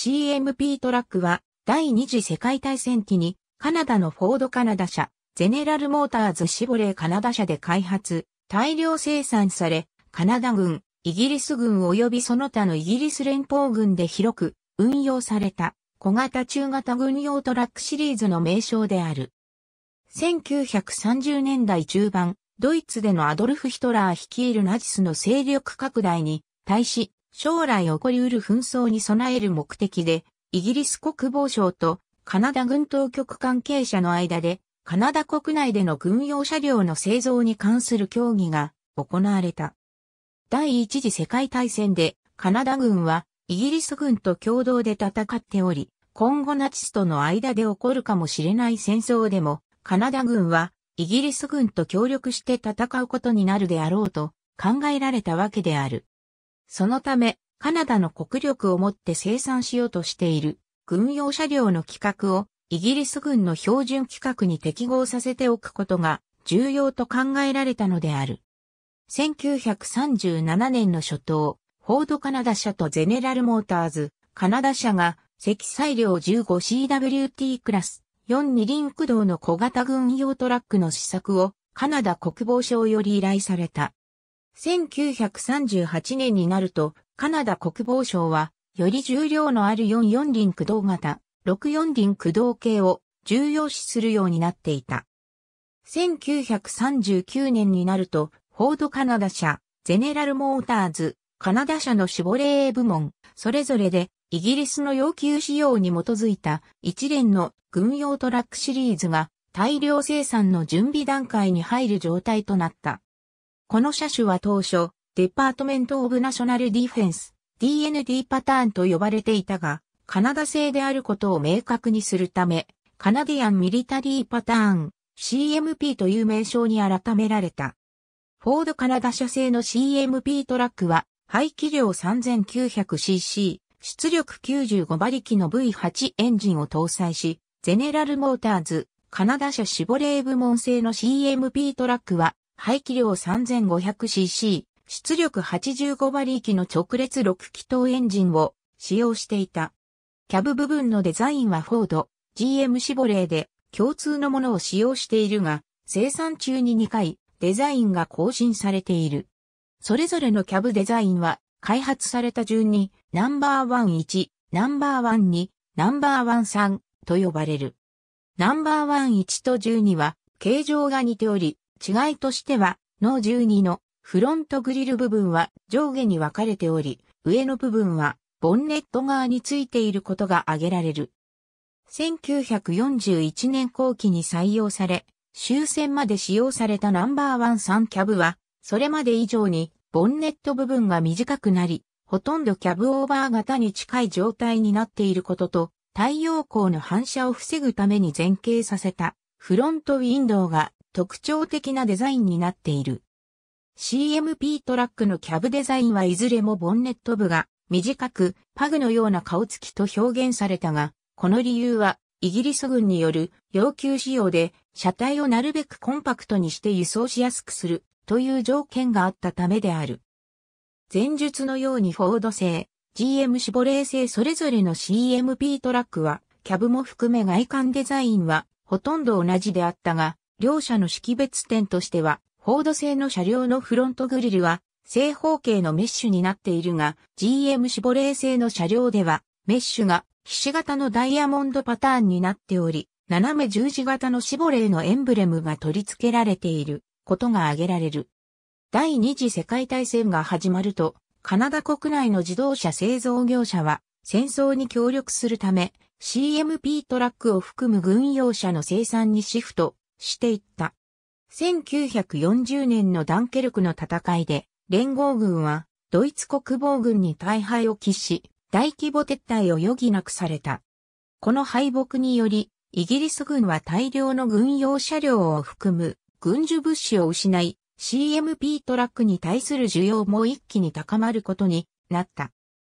CMP トラックは第二次世界大戦期にカナダのフォードカナダ社、ゼネラルモーターズシボレーカナダ社で開発、大量生産され、カナダ軍、イギリス軍及びその他のイギリス連邦軍で広く運用された小型中型軍用トラックシリーズの名称である。1930年代中盤、ドイツでのアドルフ・ヒトラー率いるナチスの勢力拡大に対し、将来起こり得る紛争に備える目的で、イギリス国防省とカナダ軍当局関係者の間で、カナダ国内での軍用車両の製造に関する協議が行われた。第一次世界大戦でカナダ軍はイギリス軍と共同で戦っており、今後ナチスとの間で起こるかもしれない戦争でも、カナダ軍はイギリス軍と協力して戦うことになるであろうと考えられたわけである。そのため、カナダの国力をもって生産しようとしている軍用車両の規格をイギリス軍の標準規格に適合させておくことが重要と考えられたのである。1937年の初頭、フォードカナダ社とゼネラルモーターズ、カナダ社が積載量 15CWT クラス4二輪駆動の小型軍用トラックの試作をカナダ国防省より依頼された。1938年になると、カナダ国防省は、より重量のある44輪駆動型、64輪駆動系を重要視するようになっていた。1939年になると、フォードカナダ社、ゼネラルモーターズ、カナダ社のシボレー部門、それぞれで、イギリスの要求仕様に基づいた一連の軍用トラックシリーズが大量生産の準備段階に入る状態となった。この車種は当初、デパートメント・オブ・ナショナル・ディフェンス、DND パターンと呼ばれていたが、カナダ製であることを明確にするため、カナディアン・ミリタリー・パターン、CMP という名称に改められた。フォードカナダ社製の CMP トラックは、排気量 3900cc、出力95馬力の V8 エンジンを搭載し、ゼネラルモーターズ、カナダ社シボレー部門製の CMP トラックは、排気量 3500cc、出力85馬力の直列6気筒エンジンを使用していた。キャブ部分のデザインはフォード、GM シボレーで共通のものを使用しているが、生産中に2回デザインが更新されている。それぞれのキャブデザインは開発された順にナンバーワン1、ナンバーワン2、ナンバーワン3と呼ばれる。ナンバーワン1と12は形状が似ており、違いとしては、n o 12のフロントグリル部分は上下に分かれており、上の部分はボンネット側についていることが挙げられる。1941年後期に採用され、終戦まで使用されたナンバーワン3キャブは、それまで以上にボンネット部分が短くなり、ほとんどキャブオーバー型に近い状態になっていることと、太陽光の反射を防ぐために前傾させたフロントウィンドウが特徴的なデザインになっている。CMP トラックのキャブデザインはいずれもボンネット部が短くパグのような顔つきと表現されたが、この理由はイギリス軍による要求仕様で車体をなるべくコンパクトにして輸送しやすくするという条件があったためである。前述のようにフォード製、GM 絞ボ製それぞれの CMP トラックはキャブも含め外観デザインはほとんど同じであったが、両車の識別点としては、フォード製の車両のフロントグリルは正方形のメッシュになっているが、GM シボレー製の車両では、メッシュが菱形のダイヤモンドパターンになっており、斜め十字型のシボレーのエンブレムが取り付けられていることが挙げられる。第二次世界大戦が始まると、カナダ国内の自動車製造業者は戦争に協力するため CMP トラックを含む軍用車の生産にシフトしていった。1940年のダンケルクの戦いで、連合軍はドイツ国防軍に大敗を喫し、大規模撤退を余儀なくされた。この敗北により、イギリス軍は大量の軍用車両を含む軍需物資を失い、CMP トラックに対する需要も一気に高まることになった。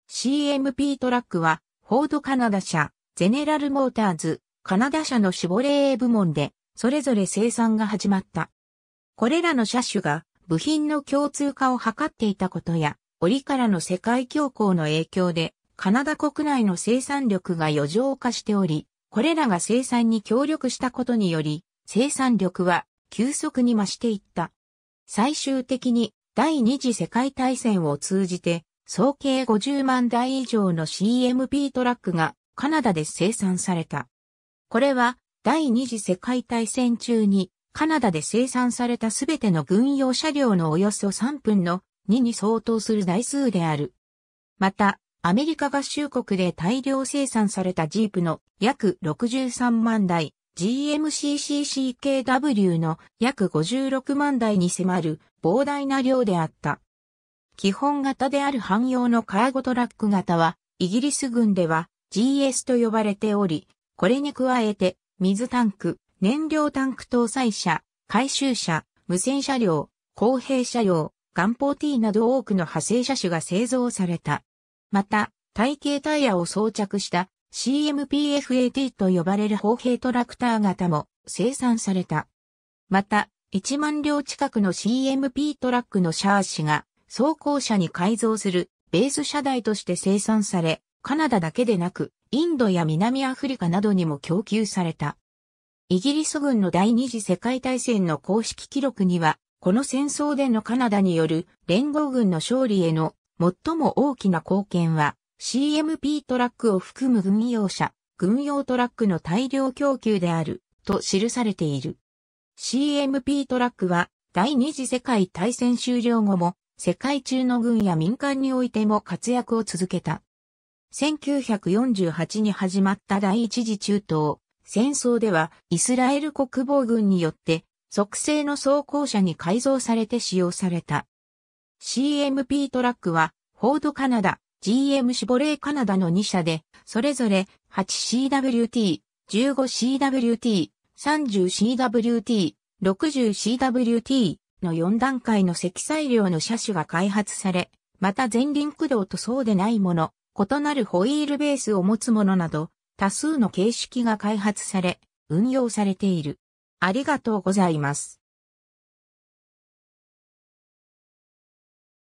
CMP トラックは、フォードカナダ社、ゼネラルモーターズ、カナダ社のシボレー部門でそれぞれ生産が始まった。これらの車種が部品の共通化を図っていたことや、折からの世界恐慌の影響で、カナダ国内の生産力が余剰化しており、これらが生産に協力したことにより、生産力は急速に増していった。最終的に第二次世界大戦を通じて、総計50万台以上の CMP トラックがカナダで生産された。これは第二次世界大戦中にカナダで生産されたすべての軍用車両のおよそ3分の2に相当する台数である。また、アメリカ合衆国で大量生産されたジープの約63万台、GMCCCKW の約56万台に迫る膨大な量であった。基本型である汎用のカーゴトラック型は、イギリス軍では GS と呼ばれており、これに加えて水タンク、燃料タンク搭載車、回収車、無線車両、公平車両、ガンポー T など多くの派生車種が製造された。また、体型タイヤを装着した CMPFAT と呼ばれる砲兵トラクター型も生産された。また、1万両近くの CMP トラックのシャーシが装甲車に改造するベース車台として生産され、カナダだけでなくインドや南アフリカなどにも供給された。イギリス軍の第二次世界大戦の公式記録には、この戦争でのカナダによる連合軍の勝利への最も大きな貢献は CMP トラックを含む軍用車、軍用トラックの大量供給であると記されている。CMP トラックは第二次世界大戦終了後も世界中の軍や民間においても活躍を続けた。1948に始まった第一次中東戦争ではイスラエル国防軍によって即製の装甲車に改造されて使用された。CMP トラックはフォードカナダ、GM シボレーカナダの2社で、それぞれ 8CWT、15CWT、30CWT、60CWT の4段階の積載量の車種が開発され、また前輪駆動とそうでないもの、異なるホイールベースを持つものなど、多数の形式が開発され、運用されている。ありがとうございます。